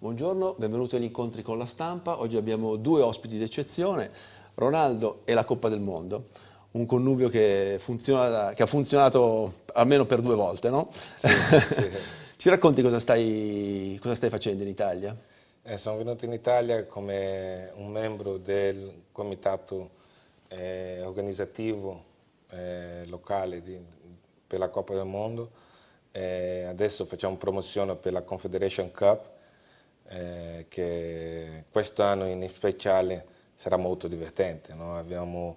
Buongiorno, benvenuti agli incontri con la stampa. Oggi abbiamo due ospiti d'eccezione, Ronaldo e la Coppa del Mondo. Un connubio che, funziona, che ha funzionato almeno per due volte, no? Sì, sì. Ci racconti cosa stai, cosa stai, facendo in Italia? Eh, sono venuto in Italia come un membro del comitato eh, organizzativo eh, locale di, per la Coppa del Mondo. Eh, adesso facciamo promozione per la Confederation Cup, eh, che quest'anno in speciale sarà molto divertente. No? Abbiamo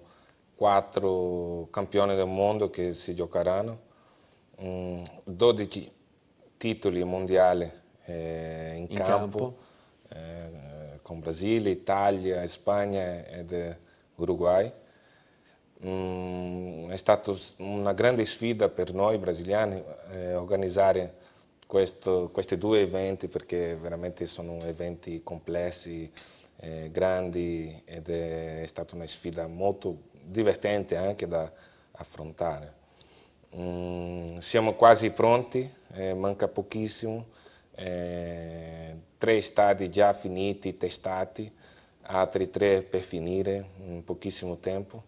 quattro campioni del mondo che si giocheranno, mh, mm, 12 titoli mondiali eh, in, in, campo, campo. Eh, con Brasile, Italia, Spagna ed Uruguay. Mh, mm, è stata una grande sfida per noi brasiliani eh, organizzare questo, questi due eventi perché veramente sono eventi complessi, eh, grandi ed è stata una sfida molto divertente anche da affrontare. Mm, siamo quasi pronti, eh, manca pochissimo, eh, tre stadi già finiti, testati, altri tre per finire in pochissimo tempo.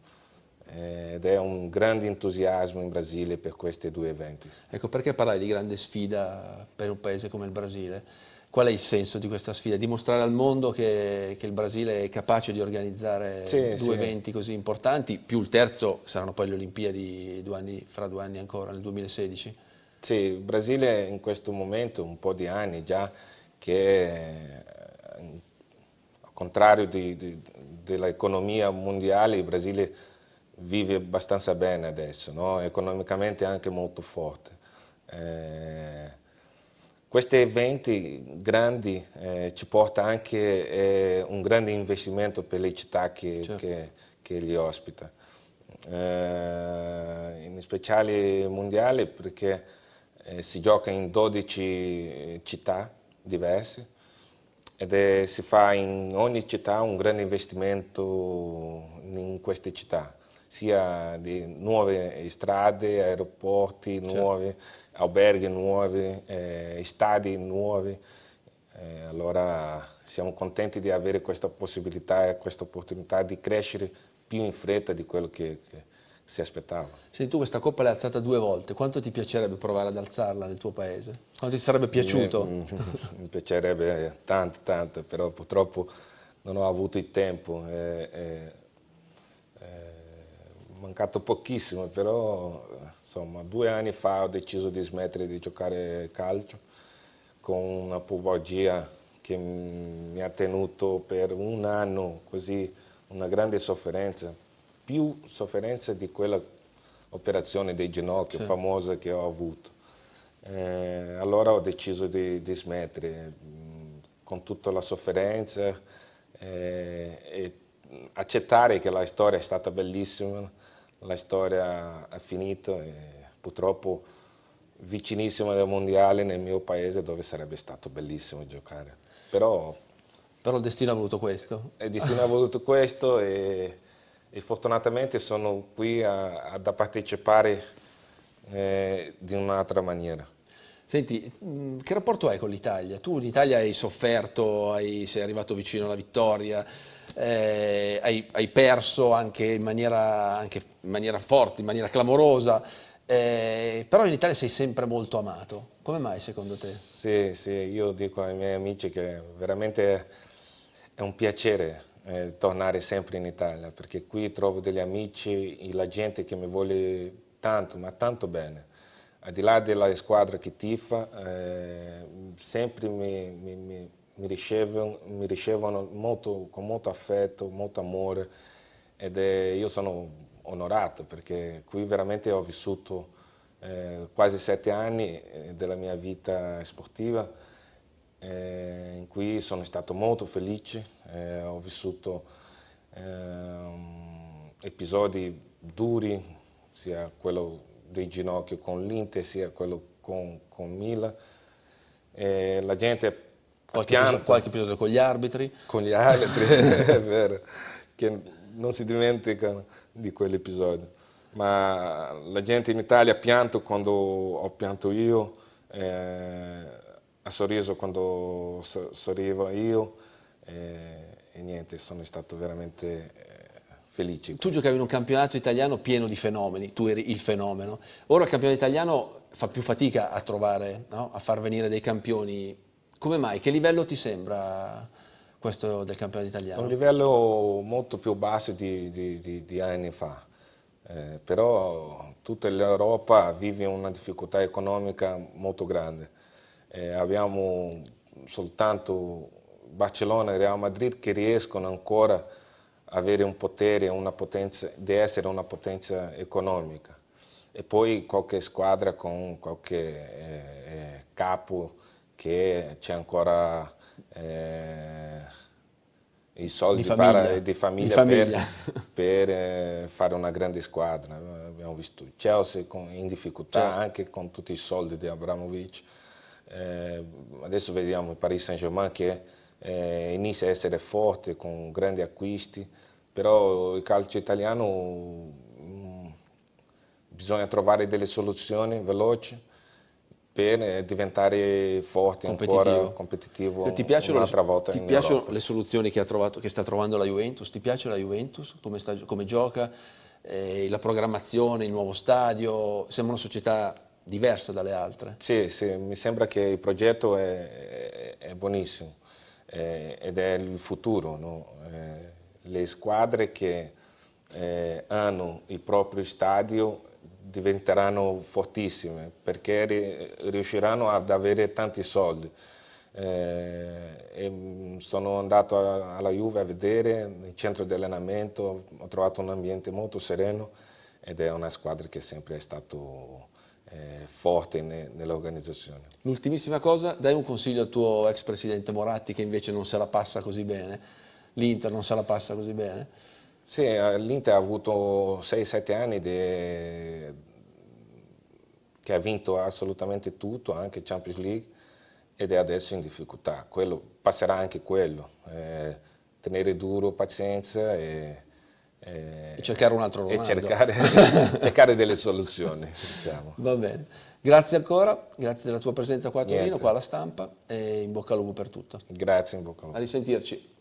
Eh, ed è un grande entusiasmo in Brasile per questi due eventi. Ecco, perché parlare di grande sfida per un paese come il Brasile? Qual è il senso di questa sfida? Dimostrare al mondo che, che il Brasile è capace di organizzare sì, due sì. eventi così importanti, più il terzo saranno poi le Olimpiadi due anni, fra due anni ancora, nel 2016? Sì, il Brasile in questo momento, un po' di anni già, che eh, al contrario dell'economia mondiale, il Brasile vive abbastanza bene adesso, no? economicamente anche molto forte. Eh, questi eventi grandi eh, ci portano anche eh, un grande investimento per le città che, certo. che, che li ospita, eh, in speciale mondiale perché eh, si gioca in 12 eh, città diverse ed è, si fa in ogni città un grande investimento in queste città sia di nuove strade, aeroporti certo. nuovi, certo. alberghi nuovi, eh, stadi nuovi. Eh, allora siamo contenti di avere questa possibilità e questa opportunità di crescere più in fretta di quello che, che si aspettava. Senti, tu questa coppa l'hai alzata due volte, quanto ti piacerebbe provare ad alzarla nel tuo paese? Quanto ti sarebbe piaciuto? Mi, mi piacerebbe tanto, tanto, però purtroppo non ho avuto il tempo. Eh, eh, eh mancato pochissimo, però insomma, due anni fa ho deciso di smettere di giocare calcio con una pubalgia che mi ha tenuto per un anno così una grande sofferenza, più sofferenza di quella operazione dei ginocchi sì. famosa che ho avuto. Eh, allora ho deciso di, di, smettere mm, con tutta la sofferenza eh, e accettare che la storia è stata bellissima, la storia è finita, purtroppo vicinissima del mondiale nel mio paese dove sarebbe stato bellissimo giocare. Però, Però il destino ha voluto questo. Il destino ha voluto questo e, e fortunatamente sono qui a, a, a partecipare eh, di un'altra maniera. Senti, che rapporto hai con l'Italia? Tu in Italia hai sofferto, hai, sei arrivato vicino alla vittoria, eh, hai, hai, perso anche in, maniera, anche in, maniera, forte, in maniera clamorosa, eh, però in Italia sei sempre molto amato. Come mai secondo te? Sì, sì, io dico ai miei amici che veramente è un piacere eh, tornare sempre in Italia, perché qui trovo degli amici, la gente che mi vuole tanto, ma tanto bene al di là della squadra che tifa, eh, sempre mi, mi, mi, mi ricevono, mi ricevono molto, con molto affetto, molto amore ed è, io sono onorato perché qui veramente ho vissuto eh, quasi sette anni eh, della mia vita sportiva eh, in cui sono stato molto felice, eh, ho vissuto ehm, episodi duri, sia quello dei ginocchio con l'Inter, sia quello con, con Mila. la gente è qualche, pianta, episodio, qualche episodio con gli arbitri. Con gli arbitri, è vero, che non si dimenticano di quell'episodio. Ma la gente in Italia ha pianto quando ho pianto io, eh, ha sorriso quando so, sorrivo io eh, e niente, sono stato veramente eh, felice. Tu giocavi in un campionato italiano pieno di fenomeni, tu eri il fenomeno. Ora il campionato italiano fa più fatica a trovare, no? a far venire dei campioni come mai? Che livello ti sembra questo del campionato italiano? Un livello molto più basso di, di, di, di anni fa, eh, però tutta l'Europa vive una difficoltà economica molto grande. Eh, abbiamo soltanto Barcellona e Real Madrid che riescono ancora a avere un potere, una potenza, di essere una potenza economica. E poi qualche squadra con qualche eh, eh capo che c'è ancora eh, i soldi di famiglia, para, di famiglia, di famiglia. per, per eh, fare una grande squadra. Abbiamo visto Chelsea con, in difficoltà Chelsea. Certo. anche con tutti i soldi di Abramovic. Eh, adesso vediamo il Paris Saint-Germain che eh, inizia a essere forte con grandi acquisti, però il calcio italiano mh, mm, bisogna trovare delle soluzioni veloci per diventare forte, competitivo. ancora competitivo ti piacciono, un'altra volta Ti piacciono le soluzioni che, trovato, che, sta trovando la Juventus? Ti piace la Juventus? Come, sta, come gioca? Eh, la programmazione, il nuovo stadio? Sembra una società diversa dalle altre? Sì, sì mi sembra che il progetto è, è, è buonissimo eh, ed è il futuro. No? Eh, le squadre che eh, hanno il proprio stadio diventeranno fortissime perché riusciranno ad avere tanti soldi. Eh, mm, sono andato a, alla Juve a vedere il centro di allenamento, ho trovato un ambiente molto sereno ed è una squadra che sempre è stata eh, forte ne, nell'organizzazione. L'ultimissima cosa, dai un consiglio al tuo ex presidente Moratti che invece non se la passa così bene, l'Inter non se la passa così bene? Sì, l'Inter ha avuto 6-7 anni de... che ha vinto assolutamente tutto, anche Champions League, ed è adesso in difficoltà. Quello, passerà anche quello. Eh, tenere duro, pazienza e, e, e cercare un altro Ronaldo. E cercare, cercare delle soluzioni. Diciamo. Va bene. Grazie ancora, grazie della tua presenza qua a Torino, Niente. qua alla stampa e in bocca al lupo per tutto. Grazie, in bocca al lupo. A risentirci.